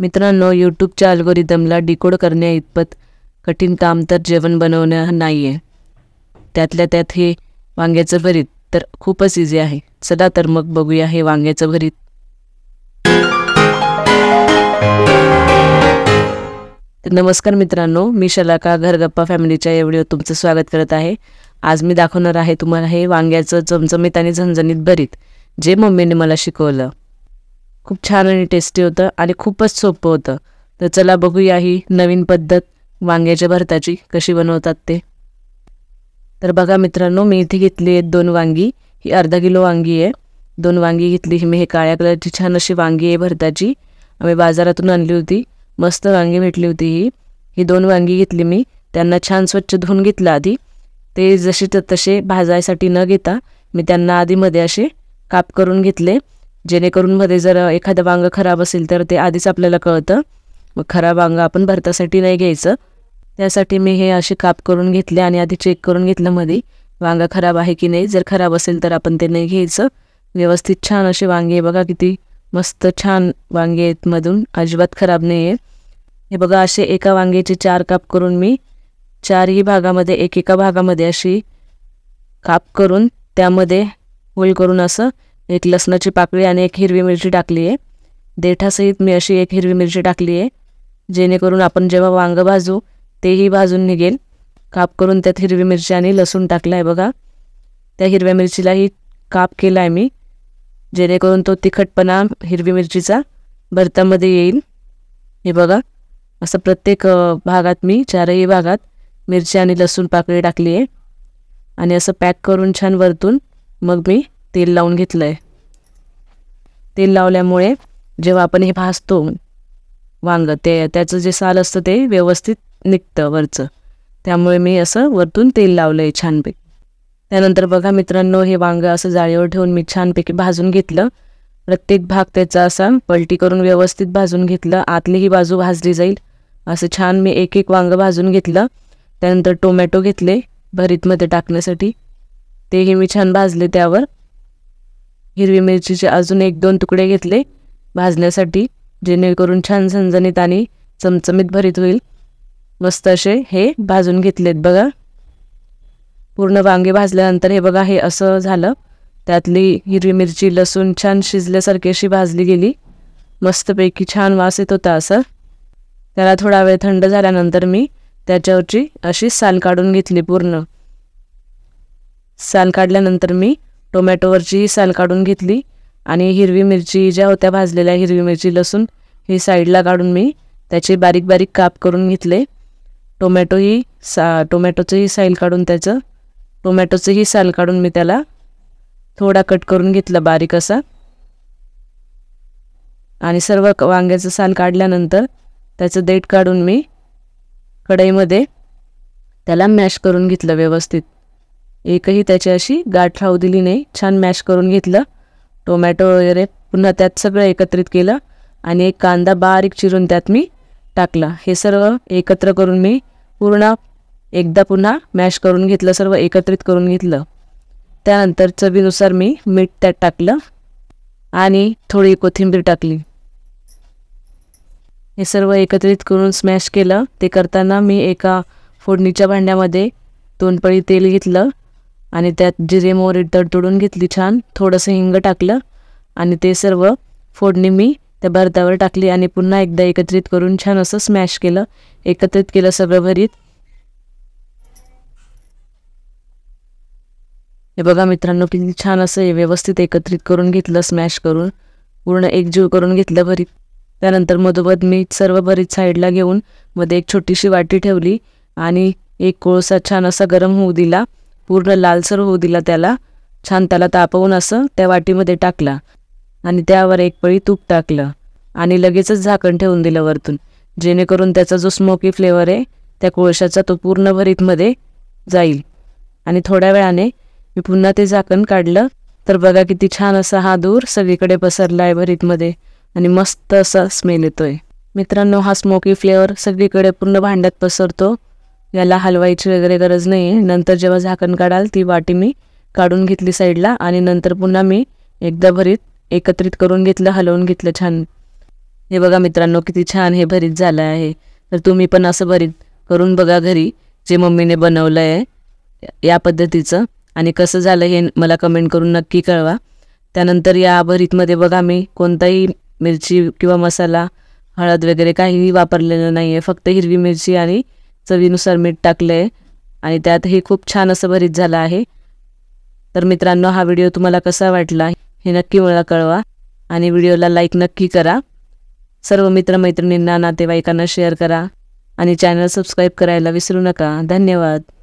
मित्रांनो यूट्यूबच्या अल्गोरिदमला डिकोड करण्या इतपत कठीण काम तर जेवण बनवणं नाही आहे त्यातल्या त्यात हे वांग्याचं भरीत तर खूपच इझी आहे चला तर मग बघूया हे वांग्याचं भरीत नमस्कार मित्रांनो मी शलाका घरगप्पा फॅमिलीच्या एवढीवर तुमचं स्वागत करत आहे आज मी दाखवणार आहे तुम्हाला हे वांग्याचं चमचमीत आणि झणझणीत भरीत जे मम्मीने मला शिकवलं खूप छान आणि टेस्टी होतं आणि खूपच सोपं होतं तर चला बघूया ही नवीन पद्धत वांग्याच्या भरताची कशी बनवतात ते तर बघा मित्रांनो मी इथे घेतली आहेत दोन वांगी ही अर्धा किलो वांगी आहे दोन वांगी घेतली ही मी हे काळ्या कलरची छान अशी वांगी आहे भरताची आम्ही बाजारातून आणली होती मस्त वांगी भेटली होती ही ही दोन वांगी घेतली मी त्यांना छान स्वच्छ धुवून घेतलं आधी ते जसे तसे भाजायसाठी न घेता मी त्यांना आधीमध्ये असे काप करून घेतले जेणेकरून मध्ये जर एखादं वांग खराब असेल तर ते आधीच आपल्याला कळतं मग खराब वांग आपण भरतासाठी नाही घ्यायचं त्यासाठी मी हे असे काप करून घेतले आणि आधी चेक करून घेतलं मध्ये वांगा खराब आहे की नाही जर खराब असेल तर आपण ते नाही घ्यायचं व्यवस्थित छान असे वांगे बघा किती मस्त छान वांगे आहेत मधून अजिबात खराब नाही आहे हे बघा असे एका वांग्याचे चार काप करून मी चारही भागामध्ये एकेका भागामध्ये अशी काप करून त्यामध्ये होल करून असं एक लसणाची पाकळी आणि एक हिरवी मिरची टाकली आहे देठासहित मी अशी एक हिरवी मिरची टाकली आहे जेणेकरून आपण जेव्हा वांगं भाजू तेही भाजून निघेल काप करून त्यात हिरवी मिरची आणि लसूण टाकला आहे बघा त्या हिरव्या मिरचीलाही काप केला आहे मी जेणेकरून तो तिखटपणा हिरवी मिरचीचा भरतामध्ये येईल हे बघा असं प्रत्येक भागात मी चारही भागात मिरची आणि लसूण पाकळी टाकली आहे आणि असं पॅक करून छान वरतून मग मी तेल लावून घेतलं आहे तेल लावल्यामुळे जेव्हा आपण हे भाजतो वांग ते त्याचं जे साल असतं ते व्यवस्थित निघतं वरचं त्यामुळे मी असं वरतून तेल लावलं आहे छानपैकी त्यानंतर बघा मित्रांनो हे वांग असं जाळीवर ठेवून मी छानपैकी भाजून घेतलं प्रत्येक भाग त्याचा असा पलटी करून व्यवस्थित भाजून घेतलं आतली ही बाजू भाजली जाईल असं छान मी एक एक वांग भाजून घेतलं त्यानंतर टोमॅटो घेतले भरीतमध्ये टाकण्यासाठी तेही मी छान भाजले त्यावर हिरवी मिरचीचे अजून एक दोन तुकडे घेतले भाजण्यासाठी जेणेकरून छान झणझणीत आणि चमचमीत भरीत होईल मस्त असे हे भाजून घेतलेत बघा पूर्ण वांगे भाजल्यानंतर हे बघा हे असं झालं त्यातली हिरवी मिरची लसूण छान शिजल्यासारखी अशी भाजली गेली मस्तपैकी छान वास येत होता असं त्याला थोडा वेळ थंड झाल्यानंतर मी त्याच्यावरची अशी साल काढून घेतली पूर्ण साल काढल्यानंतर मी टोमॅटोवरची साल काढून घेतली आणि हिरवी मिरची ज्या होत्या भाजलेल्या हिरवी मिरची लसूण ही साईडला काढून मी त्याचे बारीक बारीक काप करून घेतले टोमॅटोही सा टोमॅटोचंही साईल काढून त्याचं टोमॅटोचंही साल काढून मी त्याला थोडा कट करून घेतला बारीक असा आणि सर्व वांग्याचं साल काढल्यानंतर त्याचं देठ काढून मी कढईमध्ये त्याला मॅश करून घेतलं व्यवस्थित एकही त्याची अशी गाठ राहू दिली नाही छान मॅश करून घेतलं टोमॅटो वगैरे पुन्हा त्यात सगळं एकत्रित केलं आणि एक कांदा बारीक चिरून त्यात मी टाकला हे सर्व एकत्र करून मी पूर्ण एकदा पुन्हा मॅश करून घेतलं सर्व एकत्रित करून घेतलं त्यानंतर चवीनुसार मी मीठ त्यात टाकलं आणि थोडी कोथिंबीर टाकली हे सर्व एकत्रित करून स्मॅश केलं ते करताना मी एका फोडणीच्या भांड्यामध्ये दोनपळी तेल घेतलं आणि त्यात जिरे मोहरी तडतडून घेतली छान थोडंसं हिंग टाकलं आणि ते सर्व फोडणी मी त्या भरतावर टाकली आणि पुन्हा एकदा एकत्रित करून छान असं स्मॅश केलं एकत्रित केलं सगळं भरीत हे बघा मित्रांनो किती छान असं व्यवस्थित एकत्रित करून घेतलं स्मॅश करून पूर्ण एकजीव करून घेतलं भरीत त्यानंतर मधोमध मी सर्व भरीत साईडला घेऊन मध्ये एक छोटीशी वाटी ठेवली आणि एक कोळसा छान असा गरम होऊ दिला पूर्ण लालसर होऊ दिला त्याला छान त्याला तापवून असं त्या वाटीमध्ये टाकला आणि त्यावर एक पळी तूप टाकलं आणि लगेचच झाकण ठेवून दिलं वरतून जेणेकरून त्याचा जो स्मोकी फ्लेवर आहे त्या कोळशाचा तो पूर्ण भरीतमध्ये जाईल आणि थोड्या वेळाने मी पुन्हा ते झाकण काढलं तर बघा किती छान असा हा दूर सगळीकडे पसरला आहे भरीतमध्ये आणि मस्त असा स्मेल येतोय मित्रांनो हा स्मोकी फ्लेवर सगळीकडे पूर्ण भांड्यात पसरतो याला हलवायची वगैरे गरज नाही आहे नंतर जेव्हा झाकण काढाल ती वाटी मी काढून घेतली साईडला आणि नंतर पुन्हा मी एकदा भरीत एकत्रित करून घेतलं हलवून घेतलं छान हे बघा मित्रांनो किती छान हे भरीत झालं आहे तर तुम्ही पण असं भरीत करून बघा घरी जे मम्मीने बनवलं आहे या पद्धतीचं आणि कसं झालं हे मला कमेंट करून नक्की कळवा त्यानंतर या भरीतमध्ये बघा मी कोणताही मिरची किंवा मसाला हळद वगैरे काहीही वापरलेलं नाही आहे फक्त हिरवी मिरची आणि चवीनुसार मीठ टाकलं आहे त्यात हे खूप छान असं भरीत झालं आहे तर मित्रांनो हा व्हिडिओ तुम्हाला कसा वाटला हे नक्की मला कळवा आणि व्हिडिओला लाईक नक्की करा सर्व मित्रमैत्रिणींना नातेवाईकांना शेअर करा आणि चॅनल सबस्क्राईब करायला विसरू नका धन्यवाद